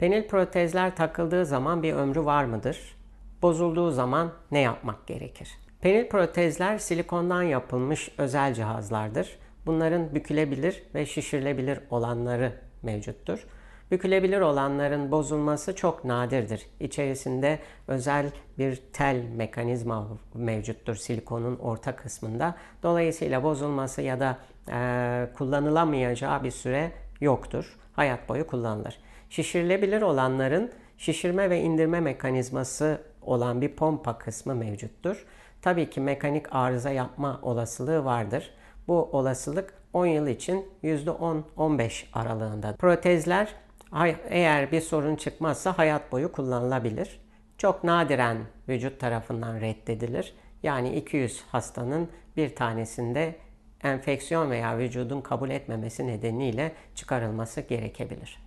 Penil protezler takıldığı zaman bir ömrü var mıdır? Bozulduğu zaman ne yapmak gerekir? Penil protezler silikondan yapılmış özel cihazlardır. Bunların bükülebilir ve şişirilebilir olanları mevcuttur. Bükülebilir olanların bozulması çok nadirdir. İçerisinde özel bir tel mekanizma mevcuttur silikonun orta kısmında. Dolayısıyla bozulması ya da e, kullanılamayacağı bir süre yoktur. Hayat boyu kullanılır. Şişirilebilir olanların şişirme ve indirme mekanizması olan bir pompa kısmı mevcuttur. Tabii ki mekanik arıza yapma olasılığı vardır. Bu olasılık 10 yıl için %10-15 aralığında. Protezler eğer bir sorun çıkmazsa hayat boyu kullanılabilir. Çok nadiren vücut tarafından reddedilir. Yani 200 hastanın bir tanesinde enfeksiyon veya vücudun kabul etmemesi nedeniyle çıkarılması gerekebilir.